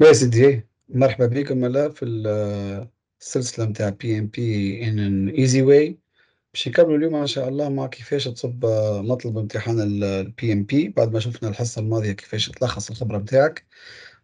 يا سيدي مرحبا بكم ملا في آه، السلسلة نتاع بي ام بي in an easy way باش نكملوا اليوم ان شاء الله مع كيفاش تصب آه، مطلب امتحان البي ام بي بعد ما شفنا الحصة الماضية كيفاش تلخص الخبرة نتاعك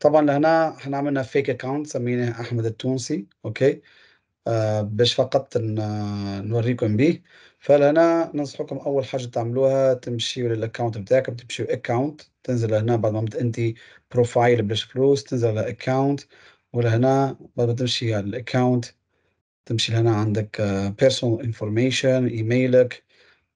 طبعا لهنا احنا عملنا فيك اكونت سميناه احمد التونسي اوكي باش فقط نوريكم به فلهنا ننصحكم اول حاجه تعملوها تمشيو للاكونت بتاعكم تمشيو اكونت تنزل هنا بعد ما انت بروفايل بلاش فلوس تنزل على اكونت ولهنا بعد ما تمشي على الاكونت تمشي لهنا عندك بيرسونال انفورميشن ايميلك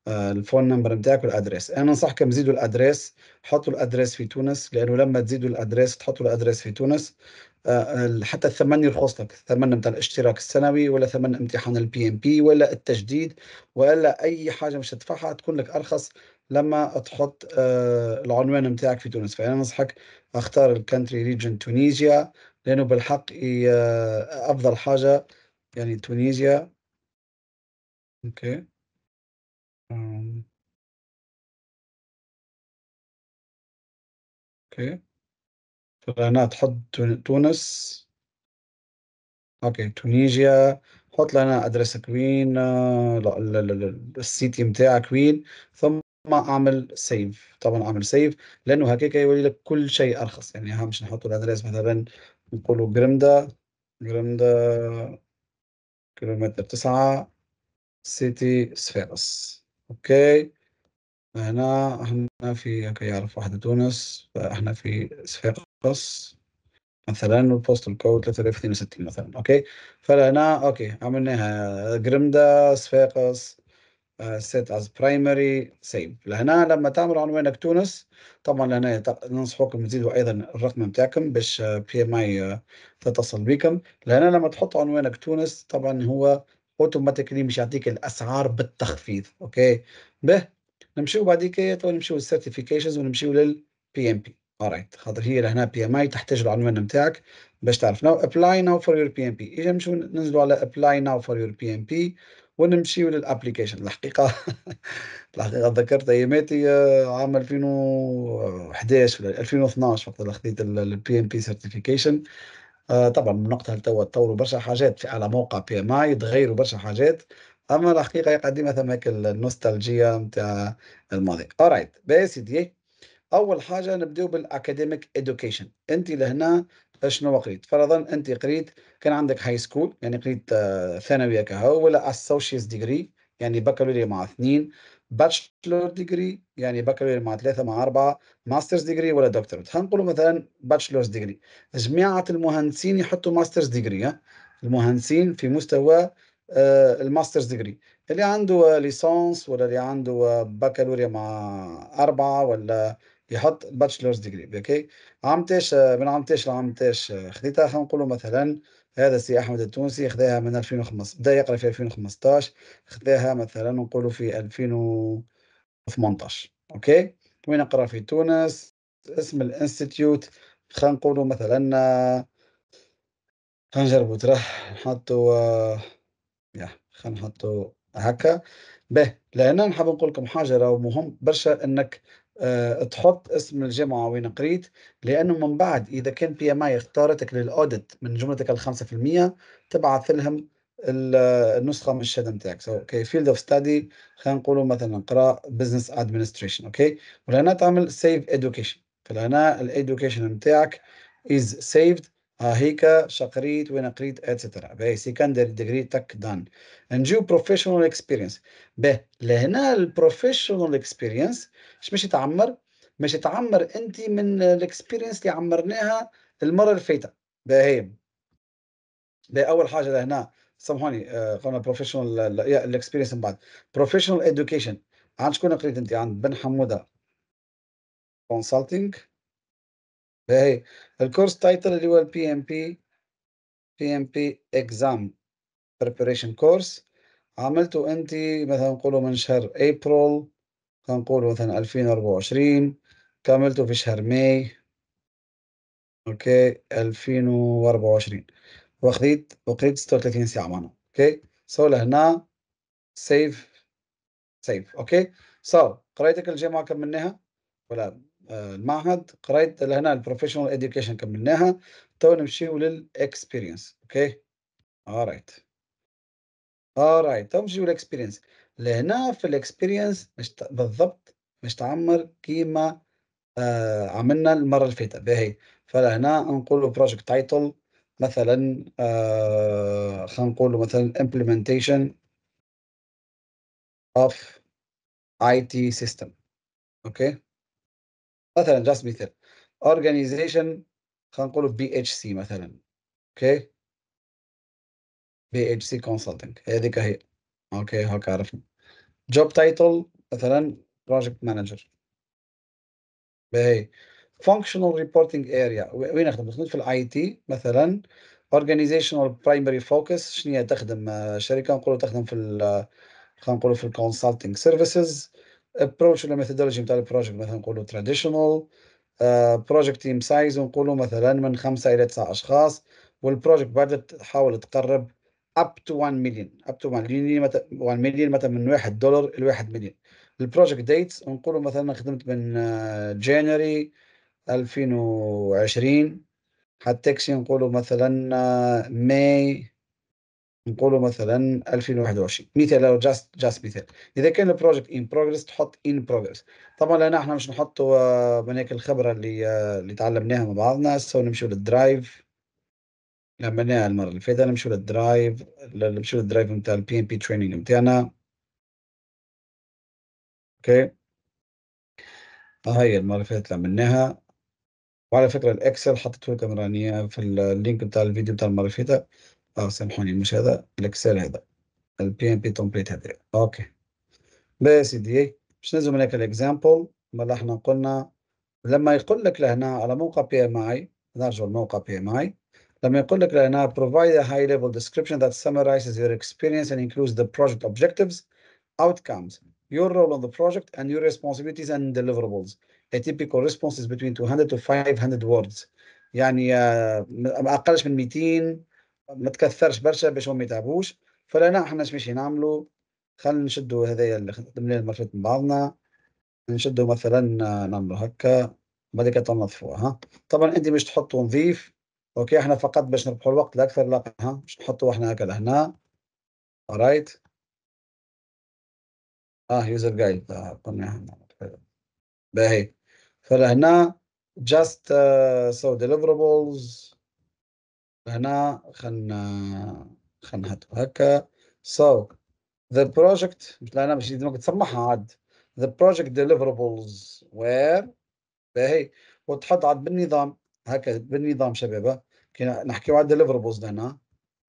الفون نمبر بتاعك والادريس انا ننصحكم تزيدوا الادريس حطوا الادريس في تونس لانه لما تزيدوا الادريس تحطوا الادريس في تونس آه، حتى الثمن يرخص لك الثمن نتاع الاشتراك السنوي ولا ثمن امتحان البي ام بي ولا التجديد ولا اي حاجه مش تدفعها تكون لك ارخص لما تحط آه، العنوان نتاعك في تونس فانا ننصحك اختار الكانتري ريجن تونيزيا لانه بالحق آه، افضل حاجه يعني تونيزيا اوكي اوكي فهنا تحط تونس اوكي تونيجيا حط لنا ادرس كوين آه، لا لا لا السيتي نتاع كوين ثم اعمل سيف طبعا اعمل سيف لانه هكاك يولي لك كل شيء ارخص يعني مش نحطوا الادرس مثلا نقولوا جرمدا جرمدا كيلومتر تسعة سيتي سفيرس اوكي هنا هنا في هكا يعرف واحدة تونس فاحنا في صفاقس بلس مثلا والبوست الكود 3062 مثلا اوكي فلهنا اوكي عملناها جرمدا صفاقس سيت از برايمري سيف لهنا لما تعمل عنوانك تونس طبعا لهنا ننصحكم تزيدوا ايضا الرقم بتاعكم باش بي ام اي تتصل بكم لهنا لما تحط عنوانك تونس طبعا هو اوتوماتيكلي مش يعطيك الاسعار بالتخفيض اوكي به نمشيو بعديك نمشيو للسيرتيفيكيشنز ونمشيو للبي ام بي رايت خاطر هي لهنا بي ام اي تحتاج العنوان نتاعك باش تعرف ناو ابلاي ناو فور يور بي ام بي اجا نمشيو ننزلوا على ابلاي ناو فور يور بي ام بي ونمشيو للابليكيشن الحقيقه الحقيقه ذكرت اياماتي آه، عام 2011 ولا 2012 وقت اللي خديت البي ام بي سيرتيفيكيشن طبعا من وقتها لتوا تطوروا برشا حاجات في على موقع بي ام اي تغيروا برشا حاجات اما الحقيقه قديمه ثماك النوستالجيا نتاع الماضي Alright بس سيدي اول حاجه نبداو بالاكاديميك ادوكيشن انت لهنا شنو قريت فرضا انت قريت كان عندك هاي سكول يعني قريت آه، ثانويه كهو ولا اسوشيتس ديجري يعني بكالوريا مع اثنين باتشلور ديجري يعني بكالوريا مع ثلاثه مع اربعه ماسترز ديجري ولا دكتور نقولوا مثلا باتشلورز ديجري جماعه المهندسين يحطوا ماسترز ديجري المهندسين في مستوى آه، الماسترز ديجري اللي عنده ليسانس آه، ولا اللي عنده بكالوريا مع اربعه ولا يحط الباتشلرز ديجري اوكي عام تاش من عام تاش لعام تاش خديتها خلينا نقولوا مثلا هذا السي احمد التونسي خداها من 2015 بدا يقرا في 2015 خداها مثلا نقولوا في 2018 اوكي وين نقرا في تونس اسم الانستيتيوت خلينا نقولوا مثلا خلينا نجربوا ترى نحطوا يا خلينا نحطوا هكا به لهنا نحب نقول لكم حاجه راه مهم برشا انك آه، تحط اسم الجامعه وين قريت لانه من بعد اذا كان بي ام اي اختارتك للاوديت من جملتك ال 5% تبعث لهم النسخه من الشهاده نتاعك سو اوكي فيلد اوف ستادي خلينا نقولوا مثلا نقرا بزنس ادمنستريشن اوكي ولهنا تعمل سيف ادوكيشن فلهنا الادوكيشن نتاعك از سيفد هيك شقريت وين قريت اتسترا باهي سيكندري ديجري تك دان نجيو بروفيشنال اكسبيرينس باه لهنا البروفيشنال اكسبيرينس اش باش يتعمر باش يتعمر انت من الاكسبيرينس اللي عمرناها المره اللي فاتت باهي باهي اول حاجه لهنا سامحوني آه، قلنا بروفيشنال الاكسبيرينس من بعد بروفيشنال ادوكيشن عند شكون قريت انت عند بن حموده كونسلتنج باهي الكورس تايتل اللي هو البي ام بي بي ام بي اكزام بريبريشن كورس عملته انت مثلا نقولوا من شهر ابريل هنقول مثلا 2024 كملته في شهر ماي اوكي 2024 وخذيت وقريت 36 ساعه معنا اوكي سو لهنا سيف سيف اوكي سو قرايتك الجامعه كملناها ولا المعهد قريت لهنا البروفيشنال اديوكيشن كملناها تو نمشيو للاكسبيرينس اوكي alright alright تو نمشيو للاكسبيرينس لهنا في الاكسبيرينس مش بالضبط مش تعمر كيما آه عملنا المره اللي فاتت باهي فلهنا نقولوا بروجكت تايتل مثلا آه خلينا نقولوا مثلا implementation of IT system اوكي okay. مثلا جاست مثال organization خلينا في بي اتش سي مثلا اوكي بي اتش سي كونسلتنج هذيك هي اوكي هاك عرفنا جوب تايتل مثلا بروجكت مانجر باهي فانكشنال ريبورتنج اريا وين نخدم نخدم في الاي تي مثلا organizational primary focus شنو هي تخدم آه، شركه نقولوا تخدم في آه، خلينا نقولوا في الكونسلتنج سيرفيسز ابروتش ميثودولوجي نتاع البروجكت مثلا نقولوا تراديشنال بروجكت تيم سايز ونقولوا مثلا من خمسه الى تسعه اشخاص والبروجكت بعد تحاول تقرب اب تو 1 مليون اب تو 1 مليون 1 مليون مثلا من 1 دولار ل 1 مليون البروجكت ديتس نقولوا مثلا خدمت من جانوري آه، 2020 حتى نقولوا مثلا ماي آه، نقولوا مثلا 2021 مثال جاست جاست مثال اذا كان البروجكت ان بروجريس تحط ان بروجريس طبعا لان احنا مش نحطوا بنيك الخبره اللي اللي تعلمناها مع بعضنا سو نمشيو للدرايف عملناها المره اللي فاتت نمشيو للدرايف نمشيو للدرايف نتاع البي ام بي تريننج نتاعنا اوكي هاي آه، المره اللي فاتت عملناها وعلى فكره الاكسل حطيته لكم راني في اللينك بتاع الفيديو بتاع المره اللي فاتت أو سامحوني مش هذا الإكسل هذا البي إم بي تومبليت هذا أوكي باهي سيدي باش نزوم لك الإكزامبل ملا احنا قلنا لما يقول لك لهنا على موقع بي ام اي نرجعوا لموقع بي ام اي لما يقول لك لهنا provide a high level description that summarizes your experience and includes the project objectives outcomes your role on the project and your responsibilities and deliverables a typical response is between 200 to 500 words يعني ما اقلش من 200 ما تكثرش برشا باش هما يتعبوش فلهنا احنا نعم، اش باش نعملوا خلينا نشدوا هذايا اللي خدمناه المرات من بعضنا نشدوا مثلا آه، نعملوا هكا بعد كده تنظفوها ها طبعا انت مش تحطوا نظيف اوكي احنا فقط باش نربحوا الوقت الاكثر لا ها باش نحطوا احنا هكا لهنا رايت اه يوزر جايد آه، قلنا باهي فلهنا just uh, so deliverables هنا خلنا خلنا نهدو هكا so the project مش لأنا مش لازمك تصمحها عاد the project deliverables where باهي وتحط عاد بالنظام هكا بالنظام شباب كي نحكيو على deliverables لهنا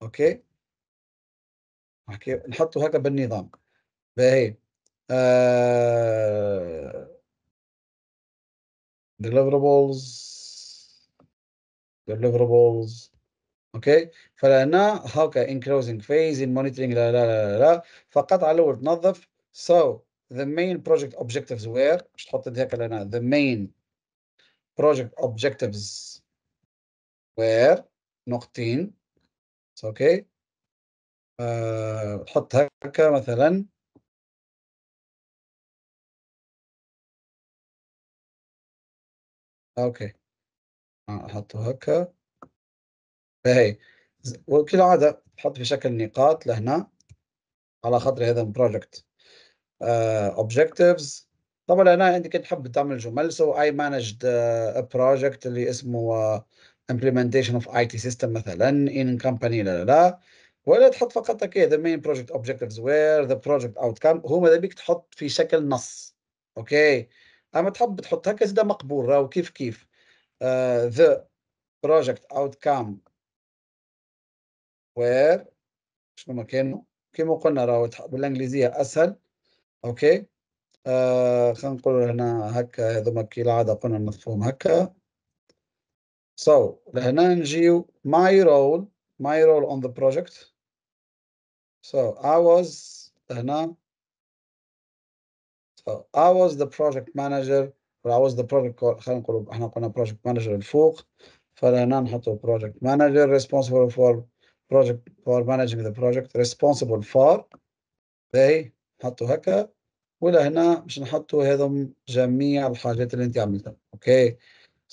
اوكي نحكي نحطو هكا بالنظام باهي آه، deliverables deliverables اوكي فلهنا هاكا ان كلوزنج فيز ان مونيتورنج لا لا لا لا فقط على الاول تنظف سو ذا مين بروجكت اوبجكتيفز وير باش تحط هكا لهنا ذا مين بروجكت اوبجكتيفز وير نقطتين اوكي تحط آه، هكا مثلا اوكي احطه آه، هكا فهي وكالعادة تحط في شكل نقاط لهنا على خاطر هذا البروجكت اوبجكتيفز آه، طبعا هنا انت كي تحب تعمل جمل سو اي مانجد بروجكت اللي اسمه امبلمنتيشن اوف اي تي سيستم مثلا ان كمباني لا لا لا ولا تحط فقط ذا مين بروجكت اوبجكتيفز وير ذا بروجكت اوت كام هو ماذا بيك تحط في شكل نص اوكي اما تحب تحط هكذا مقبول راهو كيف كيف آه، ذا the project كام وير شنو مكانه كما قلنا راهو بالانجليزيه اسهل اوكي آه خلينا نقول هنا هكا هذوما العاده قلنا نضيفهم هكا so لهنا نجيو my role my role on the project so I was لهنا so I was the project manager or I was the project خلينا نقولوا احنا قلنا project manager الفوق فلهنا نحطوا project manager responsible for project for managing the project responsible for باهي حطوا هكا ولهنا باش نحطوا هذم جميع الحاجات اللي انت عملتها اوكي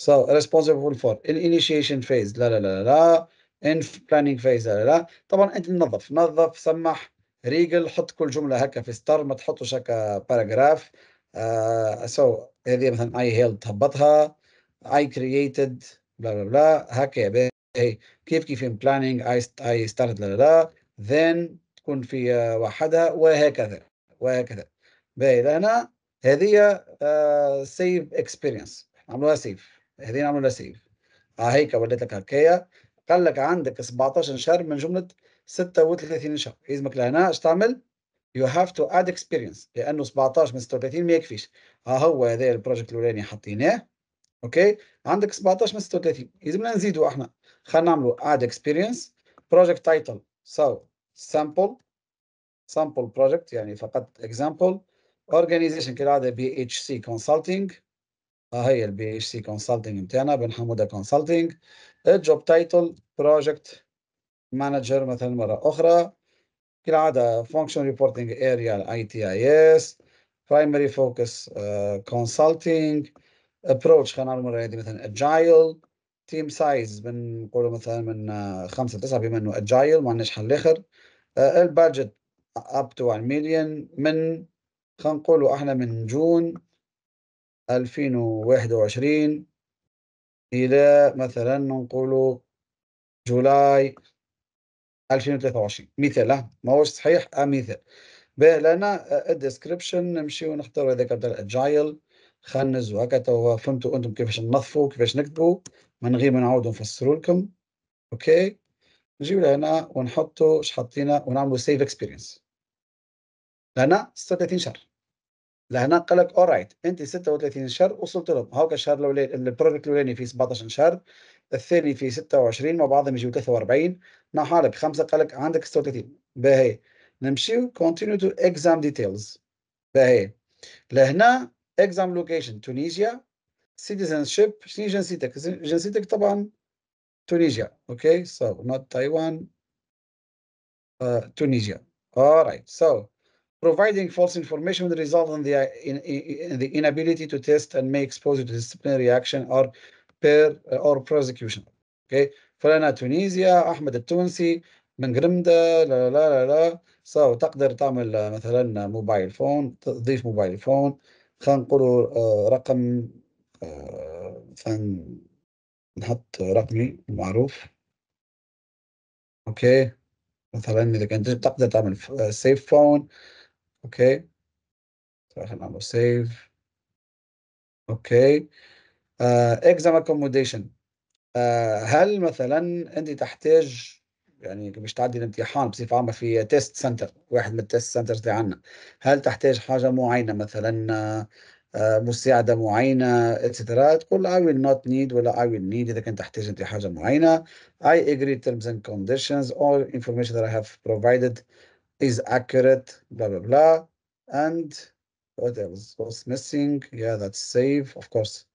so responsible for in initiation phase لا لا لا لا in planning phase لا لا لا طبعا انت نظف نظف سمح ريجل حط كل جمله هكا في ستار ما تحطوش هكا باراجراف آه so, هذه مثلا I held هبطها I created بلا بلا بلا هكا يا اي كيف كيف in اي اي ستارت لا لا ذن تكون في آه، وحدها وهكذا وهكذا باهي لهنا هذه سيف اكسبيرينس عملوها سيف هذه نعملوها سيف اه هيك وليت لك هكايا قال لك عندك 17 شهر من جمله 36 شهر يلزمك لهنا اش تعمل؟ يو هاف تو اد اكسبيرينس لانه 17 من 36 ما يكفيش ها آه، هو هذا البروجكت الاولاني حطيناه اوكي عندك 17 من 36 لازمنا نزيدوا احنا خلينا نعملوا اد اكسبيرينس بروجكت تايتل سو سامبل سامبل بروجكت يعني فقط اكزامبل اورجانيزيشن كالعاده بي اتش سي كونسلتنج ها هي البي اتش سي كونسلتنج بتاعنا بن حموده كونسلتنج الجوب تايتل بروجكت مانجر مثلا مره اخرى كالعاده فانكشن ريبورتنج اريا اي تي اي اس برايمري فوكس كونسلتنج ابروتش خلينا نعمل المره مثلا اجايل تيم سايز بنقوله مثلا من خمسه لتسعه بما انه اجايل ما عندناش حل اخر البادجت اب تو 1 مليون من خلينا نقولوا احنا من جون 2021 الى مثلا نقولوا جولاي 2023 مثال ما هوش صحيح آه، مثال به لنا الديسكريبشن آه، نمشيو نختاروا هذاك بدل اجايل خنز وهكا وفهمتوا انتم كيفاش ننظفوا كيفاش نكتبوا من غير ما نعاودوا نفسروا لكم اوكي نجيو لهنا ونحطوا حطينا ونعملوا سيف اكسبيرينس لهنا 36 شهر لهنا قال لك اورايت انت 36 شهر وصلت لهم هاكا الشهر الاولاني البروجكت الاولاني في 17 شهر الثاني في 26 مع بعضهم يجيو 43 نحى خمسه قال لك عندك 36 باهي نمشيو كونتينيو تو اكزام ديتيلز باهي لهنا exam location Tunisia citizenship شنو جنسيتك جنسيتك طبعا Tunisia okay so not Taiwan uh, Tunisia all right so providing false information would result in the uh, in, in, in the inability to test and may expose you to disciplinary action or per uh, or prosecution okay فلنا تونيزيا احمد التونسي من قرمدة لا لا لا لا سو so, تقدر تعمل uh, مثلا موبايل فون تضيف موبايل فون خلينا نقولوا آه، رقم فن آه، نحط رقمي معروف اوكي مثلا اذا كنت تقدر تعمل سيف فون آه، اوكي طيب، خلينا نعمل سيف اوكي اكزام اكوموديشن هل مثلا انت تحتاج يعني باش تعدي الامتحان بصفه عامه في تيست سنتر واحد من التيست سنترز اللي عندنا هل تحتاج حاجه معينه مثلا مساعده معينه اتسترا تقول I will not need ولا I will need اذا كنت تحتاج انت حاجه معينه I agree terms and conditions all information that I have provided is accurate blah blah blah and what else was missing yeah that's save of course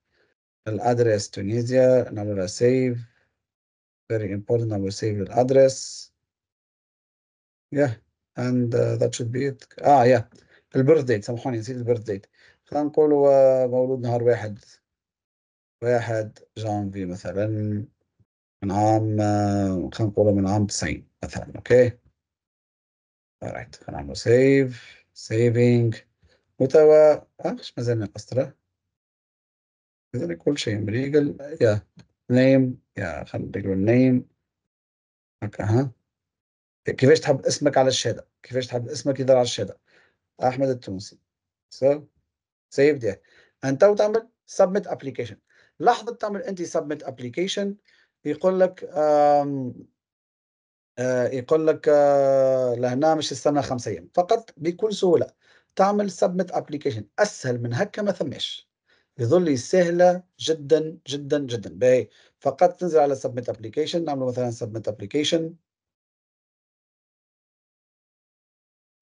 address Tunisia نعملها save very important. I will save the address. Yeah, and uh, that should be it. Ah, yeah. البيرث ديت سامحوني نسيت البيرث ديت خلينا نقول هو مولود نهار واحد واحد جانفي مثلا من عام خلينا نقول من عام 90 مثلا اوكي alright خلينا نعمل سيف سيفينج وتوا اخش آه، مازال ناقص ترى آه. مازال كل شيء مريقل يا yeah. نيم يا خليك نيم هكا ها كيفاش تحب اسمك على الشهاده كيفاش تحب اسمك يظهر على الشهاده احمد التونسي سو so, سيف ده انت تعمل سبميت ابلكيشن لحظه تعمل انت سبميت ابلكيشن يقول لك آم آه يقول لك آه لهنا مش استنى خمس ايام فقط بكل سهوله تعمل سبميت ابلكيشن اسهل من هكا ما ثماش بظل سهله جدا جدا جدا باهي فقط تنزل على سبميت ابلكيشن نعمل مثلا سبميت ابلكيشن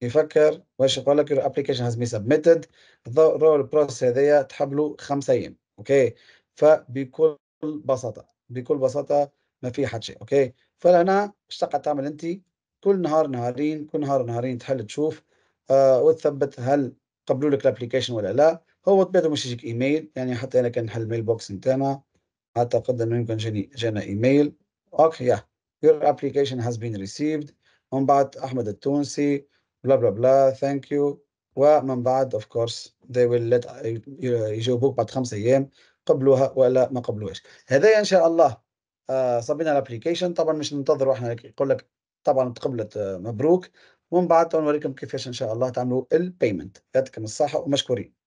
يفكر واش يقول لك your application has been submitted الرول البروسيس هذايا تحبلو خمسة ايام اوكي فبكل بساطه بكل بساطه ما في حد شيء اوكي فلهنا اش تقعد تعمل انت كل نهار نهارين كل نهار نهارين تحل تشوف آه وتثبت هل قبلوا لك الابلكيشن ولا لا هو طبيعته مش يجيك ايميل يعني حتى انا كان نحل الميل بوكس نتاعنا اعتقد انه يمكن جاني جانا ايميل اوكي يا your application has been received ومن بعد احمد التونسي بلا بلا بلا ثانك يو ومن بعد اوف كورس they will let يجاوبوك بعد خمس ايام قبلوها ولا ما قبلوهاش هذايا ان شاء الله آه، صبينا الابليكيشن طبعا مش ننتظروا احنا يقول لك طبعا تقبلت آه، مبروك ومن بعد نوريكم كيفاش ان شاء الله تعملوا البيمنت يعطيكم الصحه ومشكورين